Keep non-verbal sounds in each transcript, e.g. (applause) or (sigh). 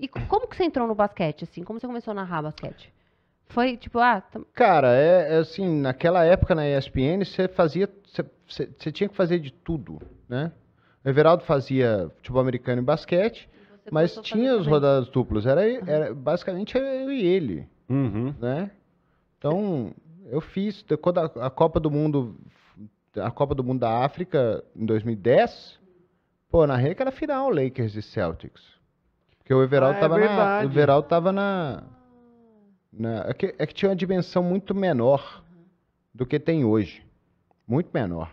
E como que você entrou no basquete, assim? Como você começou a narrar basquete? Foi tipo, ah. Tam... Cara, é, é, assim, naquela época na ESPN você fazia. Você, tinha que fazer de tudo, né? O Everaldo fazia futebol americano e basquete, e mas tinha as rodadas duplas. Era, era, basicamente eu e ele. Uhum. Né? Então, eu fiz. Quando a Copa do Mundo. A Copa do Mundo da África em 2010, pô, na Reca era final Lakers e Celtics. Porque o Everaldo ah, é tava na. O Everaldo tava na. na é, que, é que tinha uma dimensão muito menor do que tem hoje. Muito menor.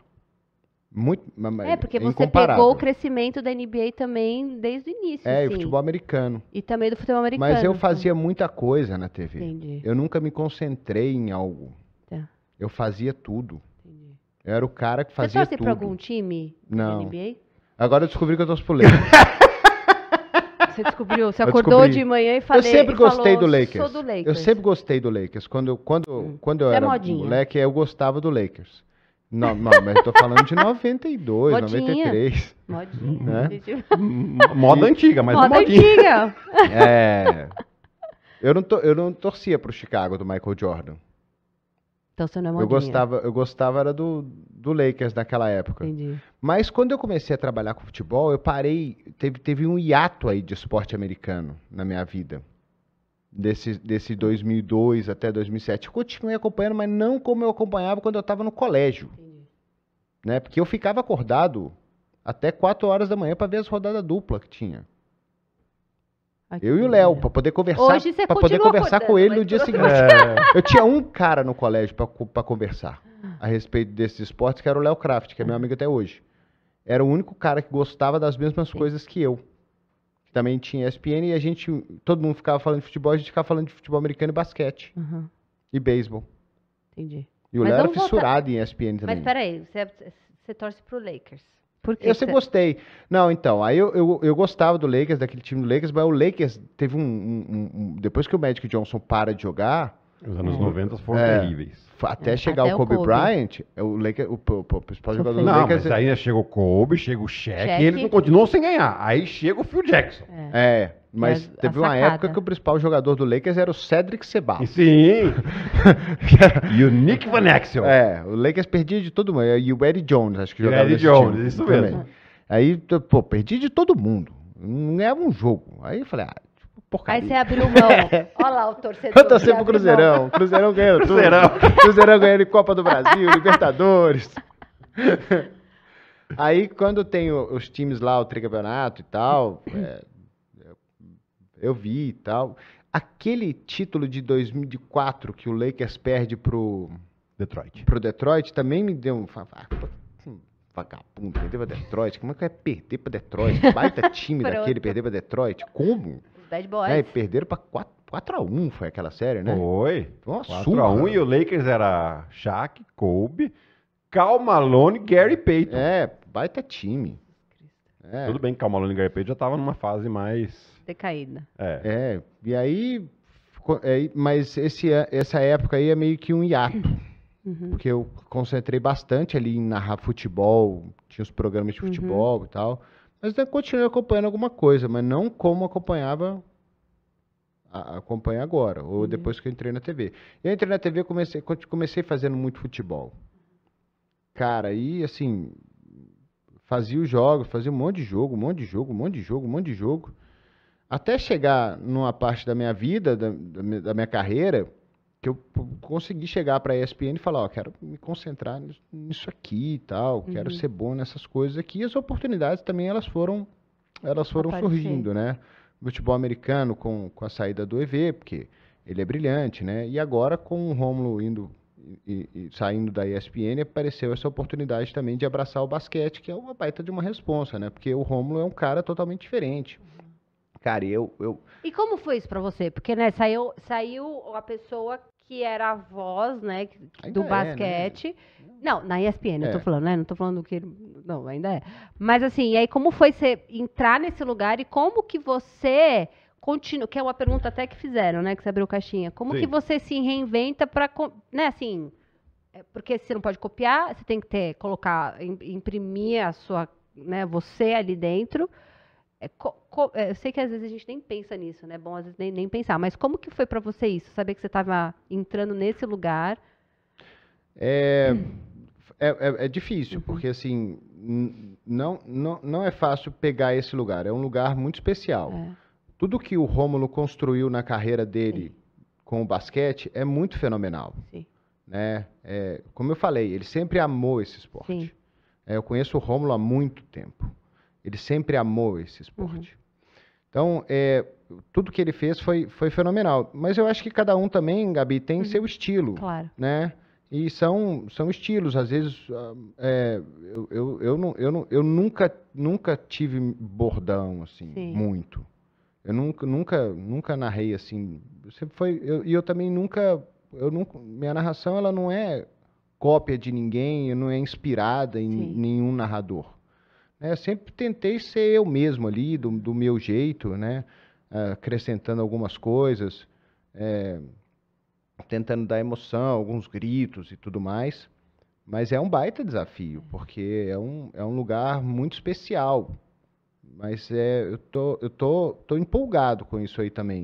Muito, é, porque você pegou o crescimento da NBA também desde o início. É, assim. e o assim. futebol americano. E também do futebol americano. Mas eu fazia então. muita coisa na TV. Entendi. Eu nunca me concentrei em algo. Tá. Eu fazia tudo. Entendi. Eu era o cara que fazia você tudo. Você torce para algum time Não. NBA? Agora eu descobri que eu torço pro Lakers. (laughs) descobriu? Você acordou de manhã e falei, Eu sempre gostei falou, do, Lakers. do, Lakers. Eu sempre gostei do Lakers. Quando, quando, hum. quando eu Você é era é moleque, eu gostava do Lakers. Não, não, mas eu tô falando de 92, (laughs) modinha. 93. Modinha. Né? (laughs) Moda antiga, mas Moda modinha. antiga. (laughs) É. Eu não, to, eu não torcia pro Chicago do Michael Jordan. Então você não é modinha. Eu gostava, eu gostava era do, do Lakers naquela época. Entendi. Mas quando eu comecei a trabalhar com futebol, eu parei, teve, teve um hiato aí de esporte americano na minha vida. Desse, desse 2002 até 2007. Eu continuei acompanhando, mas não como eu acompanhava quando eu estava no colégio. Né? Porque eu ficava acordado até 4 horas da manhã para ver as rodadas dupla que tinha. Aqui. Eu e o Léo, para poder conversar, pra poder conversar com ele no dia seguinte. É. Eu tinha um cara no colégio para conversar a respeito desses esportes, que era o Léo Kraft, que é meu amigo até hoje. Era o único cara que gostava das mesmas coisas que eu. Que também tinha ESPN e a gente, todo mundo ficava falando de futebol, a gente ficava falando de futebol americano e basquete. Uhum. E beisebol. Entendi. E o Léo era fissurado voltar... em ESPN também. Mas peraí, você, é, você torce pro Lakers. Por que eu sempre gostei. Não, então, aí eu, eu, eu, gostava do Lakers, daquele time do Lakers, mas o Lakers teve um, um, um, um Depois que o Magic Johnson para de jogar, os anos 90 uhum. foram é, terríveis. Até uhum. chegar até o, Kobe Kobe, Bryant, é o, Lakers, o, o, principal jogador do Lakers... Não, mas é aí chega o Kobe, chega o Shaq, e eles não continuam sem ganhar. Aí chega o Phil Jackson. É, é mas a, teve a uma época que o principal jogador do Lakers era o Cedric Ceballos. Sim! (laughs) e o Nick Van Axel. É, o Lakers perdia de todo mundo. E o Eddie Jones, acho que jogava Eddie Jones, time, isso mesmo. Aí, pô, perdi de todo mundo. Não ganhava um jogo. Aí eu falei, ah, porcaria. Aí você abriu mão. (laughs) Olha lá o torcedor. Eu torci pro Cruzeirão. Mão. Cruzeirão ganhou tudo. Cruzeirão. (laughs) Cruzeirão ganhou Copa do Brasil, Libertadores. (laughs) Aí, quando tem os times lá, o tricampeonato e tal, (coughs) é, eu vi e tal. Aquele título de 2004 que o Lakers perde pro Detroit, pro Detroit também me deu um assim, vagabundo, perder pra Detroit. Como é que é perder pra Detroit? Baita time daquele, perder pra Detroit. Como? Bad Boys. É, e perderam pra 4. x 1 foi aquela série, né? Foi. Foi uma 4x1 né? e o Lakers era Shaq, Kobe, Cal Malone, Gary Payton. É, baita time. É. Tudo bem que Cal Malone e Gary Payton já tava numa fase mais... Decaída. É. é e aí... É, mas esse, essa época aí é meio que um hiato. Uhum. Porque eu concentrei bastante ali em narrar futebol, tinha os programas de uhum. futebol uhum. e tal. Mas eu continuei acompanhando alguma coisa, mas não como acompanhava acompanha agora, ou uhum. depois que eu entrei na TV. Eu entrei na TV, comecei, comecei fazendo muito futebol. Cara, e assim, fazia os jogos, fazia um monte de jogo, um monte de jogo, um monte de jogo, um monte de jogo. Até chegar numa parte da minha vida, da, da minha carreira, que eu consegui chegar para a ESPN e falar, ó, quero me concentrar nisso aqui e tal, uhum. quero ser bom nessas coisas aqui. E as oportunidades também elas foram elas foram Aparecendo. surgindo, né? O futebol americano com, com a saída do EV, porque ele é brilhante, né? E agora com o Romulo indo e, e, saindo da ESPN, apareceu essa oportunidade também de abraçar o basquete, que é uma baita de uma responsa, né? Porque o Romulo é um cara totalmente diferente. Uhum. Cara, eu, eu... E como foi isso para você? Porque, né, saiu, saiu a pessoa que era a voz, né, do ainda basquete. É, né? Não, na ESPN, é. eu tô é. falando, né? Não tô falando que não, ainda é. Mas assim, e aí como foi você entrar nesse lugar e como que você continua, que é uma pergunta até que fizeram, né, que você abriu caixinha. Como Sim. que você se reinventa para, né, assim, é, porque você não pode copiar, você tem que ter colocar imprimir a sua, né, você ali dentro é, é, eu sei que às vezes a gente nem pensa nisso, né? Bom, às vezes nem, nem pensar. Mas como que foi para você isso? Saber que você estava entrando nesse lugar? É, (clears throat) é, é, é difícil, uhum. porque assim não, não, não é fácil pegar esse lugar. É um lugar muito especial. É. Tudo que o Rômulo construiu na carreira dele Sim. com o basquete é muito fenomenal. Sim. Né? como eu falei, ele sempre amou esse esporte. eu conheço o Rômulo há muito tempo. Ele sempre amou esse esporte. Uhum. Então, é, tudo que ele fez foi, foi fenomenal. Mas eu acho que cada um também, Gabi, tem uhum. seu estilo. Claro. Né? E são, são estilos. Às vezes, ah, é, eu, eu, eu, não, eu, não, eu nunca, nunca tive bordão, assim, Sim. muito. Eu nunca, nunca, nunca narrei assim. Sempre foi, e eu, eu também nunca, eu nunca. Minha narração ela não é cópia de ninguém, não é inspirada em Sim. nenhum narrador. É, sempre tentei ser eu mesmo ali, do, do meu jeito, né? Ah, acrescentando algumas coisas, é, tentando dar emoção, alguns gritos e tudo mais. Mas é um baita desafio, porque é um, é um lugar muito especial. Mas é, eu tô, eu tô, tô empolgado com isso aí também.